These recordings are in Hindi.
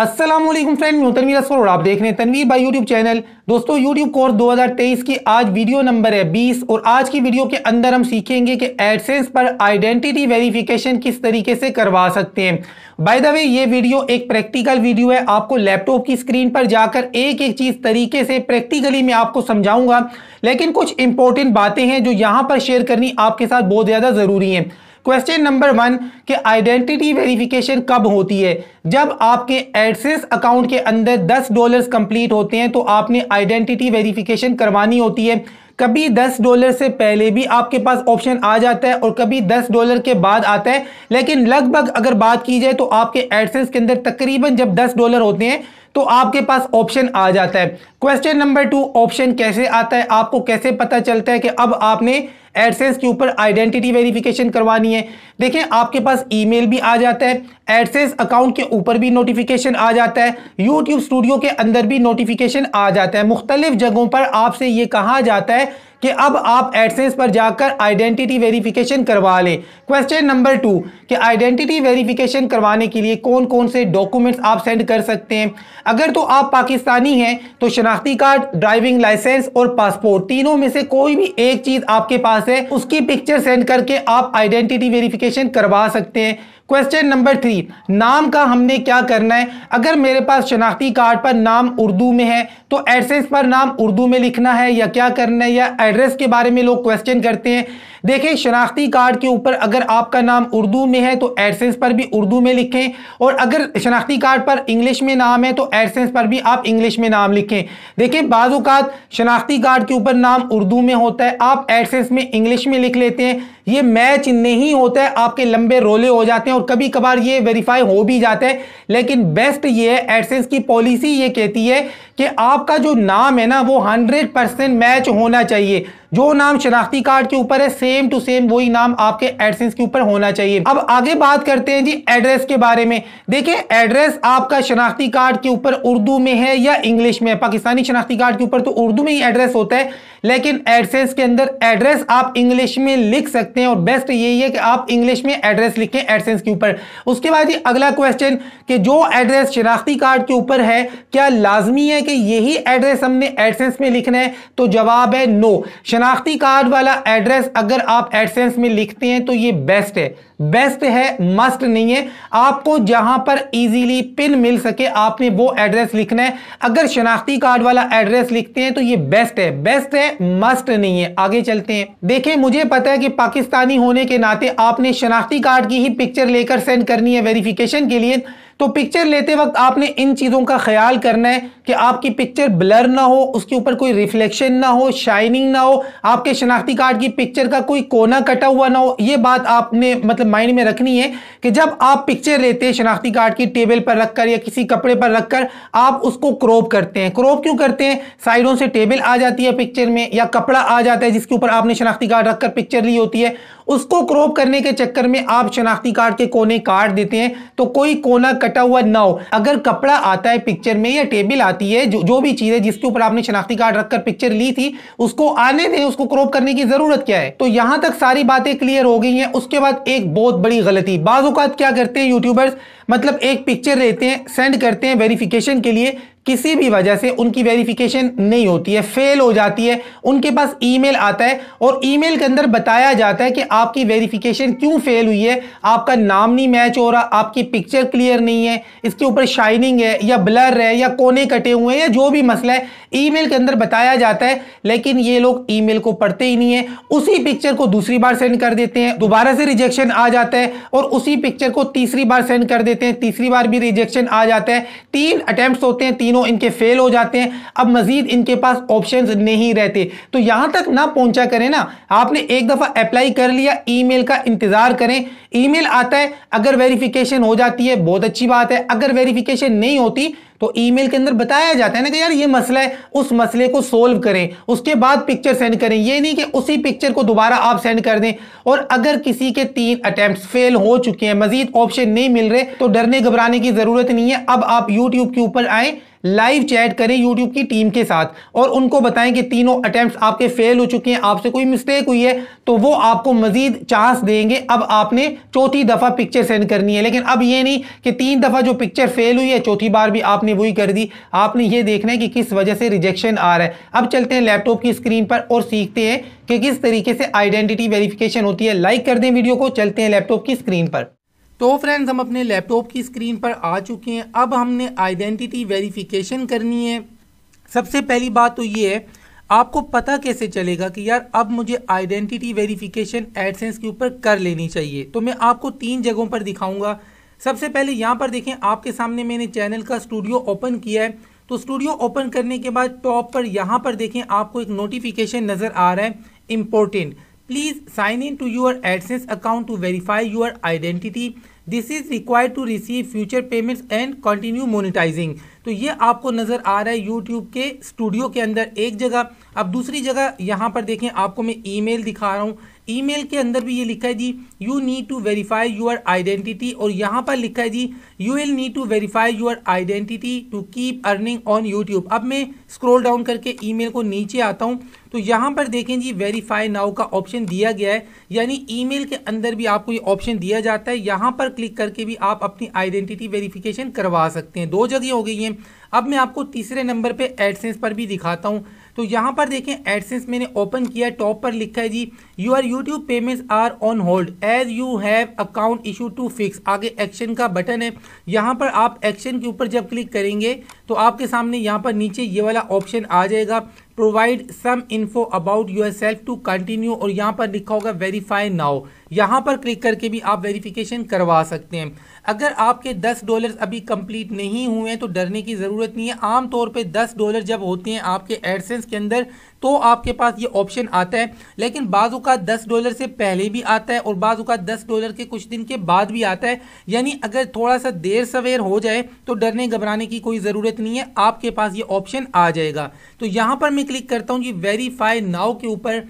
असलम फ्रेंड मैं तनवीर और आप देख रहे हैं तनवीर भाई यूट्यूब चैनल दोस्तों यूट्यूब कोर्स 2023 की आज वीडियो नंबर है 20 और आज की वीडियो के अंदर हम सीखेंगे कि एडसेंस पर आइडेंटिटी वेरिफिकेशन किस तरीके से करवा सकते हैं बाय द वे ये वीडियो एक प्रैक्टिकल वीडियो है आपको लैपटॉप की स्क्रीन पर जाकर एक एक चीज़ तरीके से प्रैक्टिकली मैं आपको समझाऊंगा लेकिन कुछ इंपॉर्टेंट बातें हैं जो यहाँ पर शेयर करनी आपके साथ बहुत ज़्यादा ज़रूरी हैं क्वेश्चन नंबर वन कि आइडेंटिटी वेरिफिकेशन कब होती है जब आपके एडसेस अकाउंट के अंदर दस डॉलर्स कंप्लीट होते हैं तो आपने आइडेंटिटी वेरिफिकेशन करवानी होती है कभी दस डॉलर से पहले भी आपके पास ऑप्शन आ जाता है और कभी दस डॉलर के बाद आता है लेकिन लगभग अगर बात की जाए तो आपके एडसेस के अंदर तकरीबन जब दस डॉलर होते हैं तो आपके पास ऑप्शन आ जाता है क्वेश्चन नंबर टू ऑप्शन कैसे आता है आपको कैसे पता चलता है कि अब आपने एडसेंस के ऊपर आइडेंटिटी वेरिफिकेशन करवानी है देखें आपके पास ईमेल भी आ जाता है एडसेंस अकाउंट के ऊपर भी नोटिफिकेशन आ जाता है यूट्यूब स्टूडियो के अंदर भी नोटिफिकेशन आ जाता है मुख्तलिफ जगहों पर आपसे ये कहा जाता है कि अब आप एडसेंस पर जाकर आइडेंटिटी वेरिफिकेशन करवा लें क्वेश्चन नंबर टू कि आइडेंटिटी वेरिफिकेशन करवाने के लिए कौन कौन से डॉक्यूमेंट्स आप सेंड कर सकते हैं अगर तो आप पाकिस्तानी हैं तो शनाख्ती कार्ड ड्राइविंग लाइसेंस और पासपोर्ट तीनों में से कोई भी एक चीज़ आपके पास है उसकी पिक्चर सेंड करके आप आइडेंटिटी वेरिफिकेशन करवा सकते हैं क्वेश्चन नंबर थ्री नाम का हमने क्या करना है अगर मेरे पास शनाख्ती कार्ड पर नाम उर्दू में है तो एड्रेस पर नाम उर्दू में लिखना है या क्या करना है या एड्रेस के बारे में लोग क्वेश्चन करते हैं देखें शनाख्ती कार्ड के ऊपर अगर आपका नाम उर्दू में है तो एडसेंस पर भी उर्दू में लिखें और अगर शनाख्ती कार्ड पर इंग्लिश में नाम है तो एडसेंस पर भी आप इंग्लिश में नाम लिखें देखें बाज़ात शनाख्ती कार्ड के ऊपर नाम उर्दू में होता है आप एडसेंस में इंग्लिश में लिख लेते हैं ये मैच नहीं होता है आपके लंबे रोले हो जाते हैं और कभी कभार ये वेरीफाई हो भी जाता है लेकिन बेस्ट ये है एडसेंस की पॉलिसी ये कहती है कि आप आपका जो नाम है ना वो हंड्रेड परसेंट मैच होना चाहिए जो नाम शनाख्ती कार्ड के ऊपर है सेम टू सेम वही नाम आपके एडसेंस के ऊपर होना चाहिए अब आगे बात करते हैं जी एड्रेस के बारे में देखिए एड्रेस आपका शनाख्ती कार्ड के ऊपर उर्दू में है या इंग्लिश में है पाकिस्तानी शनाख्ती कार्ड के ऊपर तो उर्दू में ही एड्रेस होता है लेकिन एडसेंस के अंदर एड्रेस आप इंग्लिश में लिख सकते हैं और बेस्ट यही है कि आप इंग्लिश में एड्रेस लिखें एडसेंस के ऊपर उसके बाद ये अगला क्वेश्चन कि जो एड्रेस शनाख्ती कार्ड के ऊपर है क्या लाजमी है कि यही एड्रेस हमने एडसेंस में लिखना है तो जवाब है नो शना शनाख्ती कार्ड वाला एड्रेस अगर आप एडसेंस में लिखते हैं तो ये बेस्ट है बेस्ट है मस्ट नहीं है आपको जहां पर इजीली पिन मिल सके आपने वो एड्रेस लिखना है अगर शनाख्ती कार्ड वाला एड्रेस लिखते हैं तो ये बेस्ट है बेस्ट है मस्ट नहीं है आगे चलते हैं देखें मुझे पता है कि पाकिस्तानी होने के नाते आपने शनाख्ती कार्ड की ही पिक्चर लेकर सेंड करनी है वेरिफिकेशन के लिए तो पिक्चर लेते वक्त आपने इन चीज़ों का ख्याल करना है कि आपकी पिक्चर ब्लर ना हो उसके ऊपर कोई रिफ्लेक्शन ना हो शाइनिंग ना हो आपके शनाख्ती कार्ड की पिक्चर का कोई कोना कटा हुआ ना हो ये बात आपने मतलब माइंड में रखनी है कि जब आप पिक्चर लेते हैं शनाख्ती कार्ड की टेबल पर रखकर या किसी कपड़े पर रखकर आप उसको क्रॉप करते हैं क्रॉप क्यों करते हैं साइडों से टेबल आ जाती है पिक्चर में या कपड़ा आ जाता है जिसके ऊपर आपने शनाख्ती कार्ड रखकर पिक्चर ली होती है उसको क्रॉप करने के चक्कर में आप शनाख्ती कार्ड के कोने काट देते हैं तो कोई कोना कटा हुआ ना हो अगर कपड़ा आता है पिक्चर में या टेबल आती है जो, जो भी चीज़ है जिसके ऊपर आपने शनाख्ती कार्ड रखकर पिक्चर ली थी उसको आने दें उसको क्रॉप करने की ज़रूरत क्या है तो यहाँ तक सारी बातें क्लियर हो गई हैं उसके बाद एक बहुत बड़ी गलती बाजात क्या करते हैं यूट्यूबर्स मतलब एक पिक्चर लेते हैं सेंड करते हैं वेरिफिकेशन के लिए किसी भी वजह से उनकी वेरिफिकेशन नहीं होती है फेल हो जाती है उनके पास ईमेल आता है और ईमेल के अंदर बताया जाता है कि आपकी वेरिफिकेशन क्यों फेल हुई है आपका नाम नहीं मैच हो रहा आपकी पिक्चर क्लियर नहीं है इसके ऊपर शाइनिंग है या ब्लर है या कोने कटे हुए हैं या जो भी मसला है मेल के अंदर बताया जाता है लेकिन ये लोग मेल को पढ़ते ही नहीं है उसी पिक्चर को दूसरी बार सेंड कर देते हैं दोबारा से रिजेक्शन आ जाता है और उसी पिक्चर को तीसरी बार सेंड कर देते हैं तीसरी बार भी रिजेक्शन आ जाता है तीन अटैम्प्ट होते हैं तीन तीनों इनके फेल हो जाते हैं अब मजीद इनके पास ऑप्शंस नहीं रहते तो यहां तक ना पहुंचा करें ना आपने एक दफ़ा अप्लाई कर लिया ईमेल का इंतज़ार करें ईमेल आता है अगर वेरिफिकेशन हो जाती है बहुत अच्छी बात है अगर वेरिफिकेशन नहीं होती तो ईमेल के अंदर बताया जाता है ना कि यार ये मसला है उस मसले को सोल्व करें उसके बाद पिक्चर सेंड करें ये नहीं कि उसी पिक्चर को दोबारा आप सेंड कर दें और अगर किसी के तीन अटैम्प्ट फेल हो चुके हैं मजीद ऑप्शन नहीं मिल रहे तो डरने घबराने की ज़रूरत नहीं है अब आप यूट्यूब के ऊपर आए लाइव चैट करें यूट्यूब की टीम के साथ और उनको बताएं कि तीनों अटैम्प्ट आपके फेल हो चुके हैं आपसे कोई मिस्टेक हुई है तो वो आपको मजीद चांस देंगे अब आपने चौथी दफ़ा पिक्चर सेंड करनी है लेकिन अब ये नहीं कि तीन दफ़ा जो पिक्चर फेल हुई है चौथी बार भी आपने आपने वही कर दी आपने ये देखना है कि किस वजह से रिजेक्शन आ रहा है अब चलते हैं लैपटॉप की स्क्रीन पर और सीखते हैं कि किस तरीके से आइडेंटिटी वेरिफिकेशन होती है लाइक कर दें वीडियो को चलते हैं लैपटॉप की स्क्रीन पर तो फ्रेंड्स हम अपने लैपटॉप की स्क्रीन पर आ चुके हैं अब हमने आइडेंटिटी वेरिफिकेशन करनी है सबसे पहली बात तो ये है आपको पता कैसे चलेगा कि यार अब मुझे आइडेंटिटी वेरिफिकेशन एडसेंस के ऊपर कर लेनी चाहिए तो मैं आपको तीन जगहों पर दिखाऊंगा सबसे पहले यहाँ पर देखें आपके सामने मैंने चैनल का स्टूडियो ओपन किया है तो स्टूडियो ओपन करने के बाद टॉप पर यहाँ पर देखें आपको एक नोटिफिकेशन नज़र आ रहा है important please sign in to your AdSense account to verify your identity this is required to receive future payments and continue monetising तो ये आपको नज़र आ रहा है यूट्यूब के स्टूडियो के अंदर एक जगह अब दूसरी जगह यहाँ पर देखें आपको मैं ईमेल दिखा रहा हूँ ईमेल के अंदर भी ये लिखा है जी you need to verify your identity और यहाँ पर लिखा है जी you will need to verify your identity to keep earning on YouTube अब मैं स्क्रॉल डाउन करके ईमेल को नीचे आता हूँ तो यहाँ पर देखें जी वेरीफाई नाउ का ऑप्शन दिया गया है यानी ईमेल के अंदर भी आपको ये ऑप्शन दिया जाता है यहाँ पर क्लिक करके भी आप अपनी आइडेंटिटी वेरीफिकेशन करवा सकते हैं दो जगह हो गई हैं अब मैं आपको तीसरे नंबर पे एडसेंस पर भी दिखाता हूँ तो यहाँ पर देखें एडसेंस मैंने ओपन किया टॉप पर लिखा है जी your YouTube payments are on hold as you have account issue to fix आगे एक्शन का बटन है यहाँ पर आप एक्शन के ऊपर जब क्लिक करेंगे तो आपके सामने यहाँ पर नीचे ये वाला ऑप्शन आ जाएगा provide some info about yourself to continue और यहाँ पर लिखा होगा वेरीफाई नाउ यहाँ पर क्लिक करके भी आप वेरिफिकेशन करवा सकते हैं अगर आपके 10 डॉलर अभी कंप्लीट नहीं हुए हैं तो डरने की ज़रूरत नहीं है आमतौर पे 10 डॉलर जब होते हैं आपके एडसेंस के अंदर तो आपके पास ये ऑप्शन आता है लेकिन का दस डॉलर से पहले भी आता है और का दस डॉलर के कुछ दिन के बाद भी आता है यानी अगर थोड़ा सा देर सवेर हो जाए तो डरने घबराने की कोई ज़रूरत नहीं है आपके पास ये ऑप्शन आ जाएगा तो यहाँ पर मैं क्लिक करता हूँ जी वेरीफाई नाव के ऊपर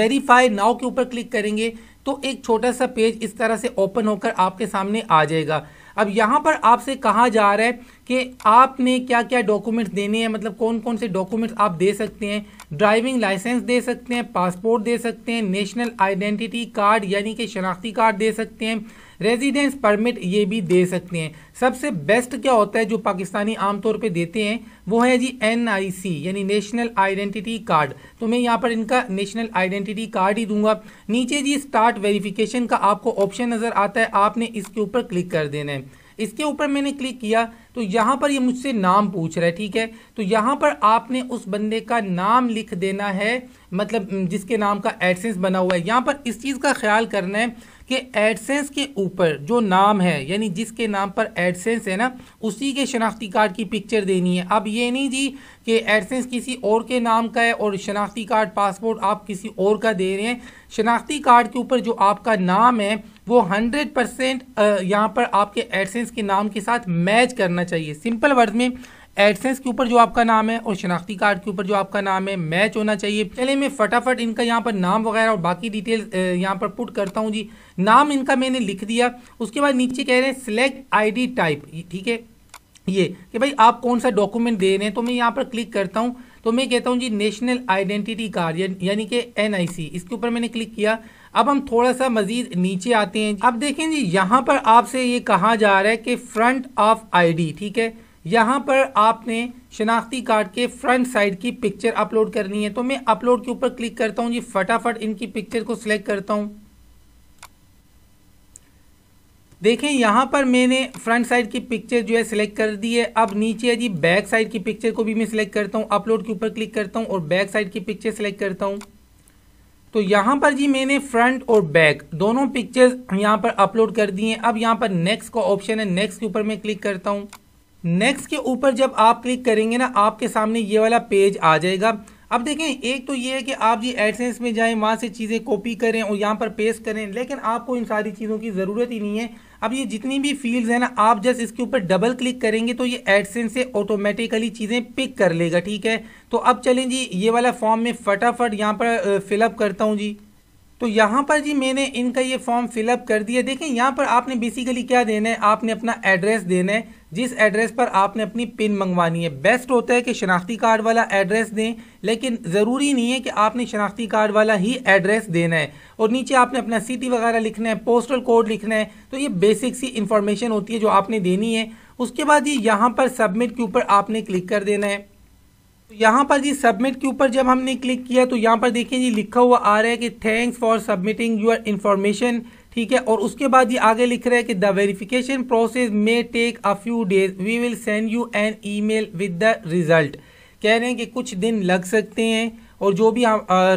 वेरीफाई नाव के ऊपर क्लिक करेंगे तो एक छोटा सा पेज इस तरह से ओपन होकर आपके सामने आ जाएगा अब यहाँ पर आपसे कहा जा रहा है कि आपने क्या क्या डॉक्यूमेंट्स देने हैं मतलब कौन कौन से डॉक्यूमेंट्स आप दे सकते हैं ड्राइविंग लाइसेंस दे सकते हैं पासपोर्ट दे सकते हैं नेशनल आइडेंटिटी कार्ड यानी कि शनाख्ती कार्ड दे सकते हैं रेजिडेंस परमिट ये भी दे सकते हैं सबसे बेस्ट क्या होता है जो पाकिस्तानी आमतौर पे देते हैं वो है जी एनआईसी यानी नेशनल आइडेंटिटी कार्ड तो मैं यहाँ पर इनका नेशनल आइडेंटिटी कार्ड ही दूंगा नीचे जी स्टार्ट वेरिफिकेशन का आपको ऑप्शन नज़र आता है आपने इसके ऊपर क्लिक कर देना है इसके ऊपर मैंने क्लिक किया तो यहाँ पर ये मुझसे नाम पूछ रहा है ठीक है तो यहाँ पर आपने उस बंदे का नाम लिख देना है मतलब जिसके नाम का एडसेंस बना हुआ है यहाँ पर इस चीज़ का ख्याल करना है कि एडसेंस के ऊपर जो नाम है यानी जिसके नाम पर एडसेंस है ना उसी के शनाख्ती कार्ड की पिक्चर देनी है अब ये नहीं जी कि एडसेंस किसी और के नाम का है और शनाख्ती कार्ड पासपोर्ट आप किसी और का दे रहे हैं शनाख्ती कार्ड के ऊपर जो आपका नाम है वो 100 परसेंट यहाँ पर आपके एडसेंस के नाम के साथ मैच करना चाहिए सिंपल वर्ड में एडसेंस के ऊपर जो आपका नाम है और शनाख्ती कार्ड के ऊपर जो आपका नाम है मैच होना चाहिए चले मैं फटाफट इनका यहाँ पर नाम वगैरह और बाकी डिटेल्स यहाँ पर पुट करता हूँ जी नाम इनका मैंने लिख दिया उसके बाद नीचे कह रहे हैं सिलेक्ट आई टाइप ठीक है ये कि भाई आप कौन सा डॉक्यूमेंट दे रहे हैं तो मैं यहाँ पर क्लिक करता हूँ तो मैं कहता हूँ जी नेशनल आइडेंटिटी कार्ड यानी कि एन इसके ऊपर मैंने क्लिक किया अब हम थोड़ा सा मजीद नीचे आते हैं अब देखें जी यहाँ पर आपसे ये कहा जा रहा है कि फ्रंट ऑफ आईडी ठीक है यहाँ पर आपने शनाख्ती कार्ड के फ्रंट साइड की पिक्चर अपलोड करनी है तो मैं अपलोड के ऊपर क्लिक करता हूँ जी फटाफट इनकी पिक्चर को सिलेक्ट करता हूँ देखें यहाँ पर मैंने फ्रंट साइड की पिक्चर जो है सिलेक्ट कर दी है अब नीचे है जी बैक साइड की पिक्चर को भी मैं सिलेक्ट करता हूँ अपलोड के ऊपर क्लिक करता हूँ और बैक साइड की पिक्चर सिलेक्ट करता हूँ तो यहाँ पर जी मैंने फ्रंट और बैक दोनों पिक्चर्स यहाँ पर अपलोड कर दिए हैं अब यहाँ पर नेक्स्ट का ऑप्शन है नेक्स्ट के ऊपर मैं क्लिक करता हूँ नेक्स्ट के ऊपर जब आप क्लिक करेंगे ना आपके सामने ये वाला पेज आ जाएगा अब देखें एक तो ये है कि आप जी एडसेंस में जाएं वहाँ से चीज़ें कॉपी करें और यहाँ पर पेस्ट करें लेकिन आपको इन सारी चीज़ों की ज़रूरत ही नहीं है अब ये जितनी भी फील्ड्स हैं ना आप जस्ट इसके ऊपर डबल क्लिक करेंगे तो ये एडसेंस से ऑटोमेटिकली चीज़ें पिक कर लेगा ठीक है तो अब चलें जी ये वाला फॉर्म में फटाफट यहाँ पर फिलअप करता हूँ जी तो यहाँ पर जी मैंने इनका ये फॉर्म फिलअप कर दिया देखें यहाँ पर आपने बेसिकली क्या देना है आपने अपना एड्रेस देना है जिस एड्रेस पर आपने अपनी पिन मंगवानी है बेस्ट होता है कि शनाख्ती कार्ड वाला एड्रेस दें लेकिन ज़रूरी नहीं है कि आपने शनाख्ती कार्ड वाला ही एड्रेस देना है और नीचे आपने अपना सिटी वगैरह लिखना है पोस्टल कोड लिखना है तो ये बेसिक सी इन्फॉर्मेशन होती है जो आपने देनी है उसके बाद ये यहाँ पर सबमिट के ऊपर आपने क्लिक कर देना है तो यहाँ पर जी सबमिट के ऊपर जब हमने क्लिक किया तो यहाँ पर देखिए जी लिखा हुआ आ रहा है कि thanks for submitting your information ठीक है और उसके बाद ये आगे लिख रहा है कि the verification process may take a few days we will send you an email with the result कह रहे हैं कि कुछ दिन लग सकते हैं और जो भी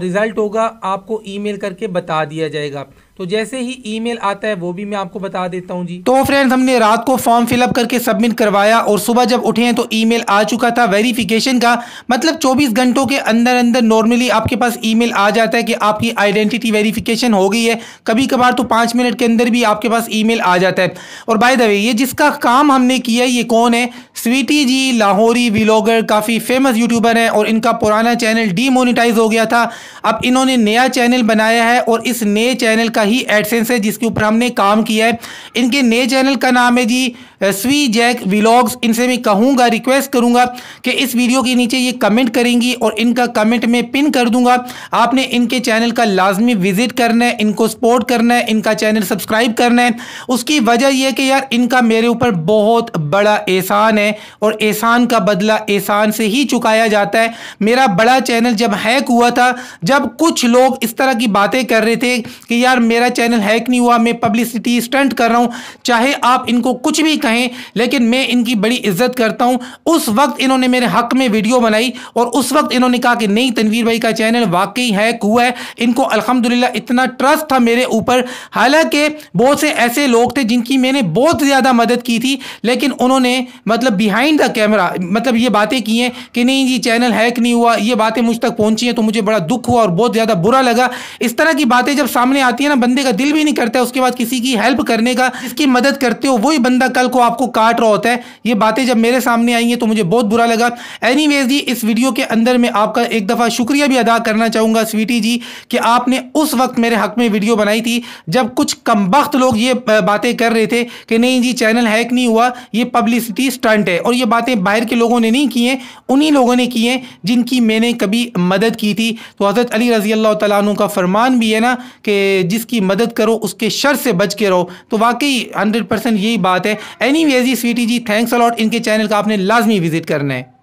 रिज़ल्ट होगा आपको ईमेल करके बता दिया जाएगा तो जैसे ही ईमेल आता है वो भी मैं आपको बता देता हूँ जी तो फ्रेंड्स हमने रात को फॉर्म फिलअप करके सबमिट करवाया और सुबह जब उठे हैं तो ईमेल आ चुका था वेरिफिकेशन का मतलब 24 घंटों के अंदर अंदर नॉर्मली आपके पास ईमेल आ जाता है कि आपकी आइडेंटिटी वेरिफिकेशन हो गई है कभी कभार तो पाँच मिनट के अंदर भी आपके पास ई आ जाता है और बाय द वे ये जिसका काम हमने किया ये कौन है स्वीटी जी लाहौरी विलोगर काफ़ी फेमस यूट्यूबर हैं और इनका पुराना चैनल डीमोनिटाइज हो गया था अब इन्होंने नया चैनल बनाया है और इस नए चैनल का ही एडसेंस है जिसके ऊपर हमने काम किया है इनके नए चैनल का नाम है जी स्वी जैक विलॉग्स इनसे मैं कहूँगा रिक्वेस्ट करूँगा कि इस वीडियो के नीचे ये कमेंट करेंगी और इनका कमेंट में पिन कर दूंगा आपने इनके चैनल का लाजमी विजिट करना है इनको सपोर्ट करना है इनका चैनल सब्सक्राइब करना है उसकी वजह यह कि यार इनका मेरे ऊपर बहुत बड़ा एहसान है और एहसान का बदला एहसान से ही चुकाया जाता है मेरा बड़ा चैनल जब हैक हुआ था जब कुछ लोग इस तरह की बातें कर रहे थे कि यार मेरा चैनल हैक नहीं हुआ मैं पब्लिसिटी स्टंट कर रहा हूँ चाहे आप इनको कुछ भी कर कहें लेकिन मैं इनकी बड़ी इज्जत करता हूं उस वक्त इन्होंने मेरे हक में वीडियो बनाई और उस वक्त इन्होंने कहा कि नहीं तनवीर भाई का चैनल वाकई है कु है इनको अलहमदिल्ला इतना ट्रस्ट था मेरे ऊपर हालांकि बहुत से ऐसे लोग थे जिनकी मैंने बहुत ज़्यादा मदद की थी लेकिन उन्होंने मतलब बिहाइंड द कैमरा मतलब ये बातें की हैं कि नहीं जी चैनल हैक नहीं हुआ ये बातें मुझ तक पहुंची हैं तो मुझे बड़ा दुख हुआ और बहुत ज़्यादा बुरा लगा इस तरह की बातें जब सामने आती है ना बंदे का दिल भी नहीं करता उसके बाद किसी की हेल्प करने का इसकी मदद करते हो वही बंदा कल को को आपको काट रहा होता है ये बातें जब मेरे सामने आई हैं तो मुझे बहुत बुरा लगा एनी जी इस वीडियो के अंदर मैं आपका एक दफ़ा शुक्रिया भी अदा करना चाहूँगा स्वीटी जी कि आपने उस वक्त मेरे हक में वीडियो बनाई थी जब कुछ कम लोग ये बातें कर रहे थे कि नहीं जी चैनल हैक नहीं हुआ ये पब्लिसिटी स्टंट है और ये बातें बाहर के लोगों ने नहीं की हैं उन्हीं लोगों ने की हैं जिनकी मैंने कभी मदद की थी तो हज़रत अली रज़ी अल्लाह तु का फरमान भी है ना कि जिसकी मदद करो उसके शर से बच के रहो तो वाकई हंड्रेड परसेंट यही बात है anyways Sweety ji thanks a lot इनके चैनल का आपने लाजमी विजिट करना है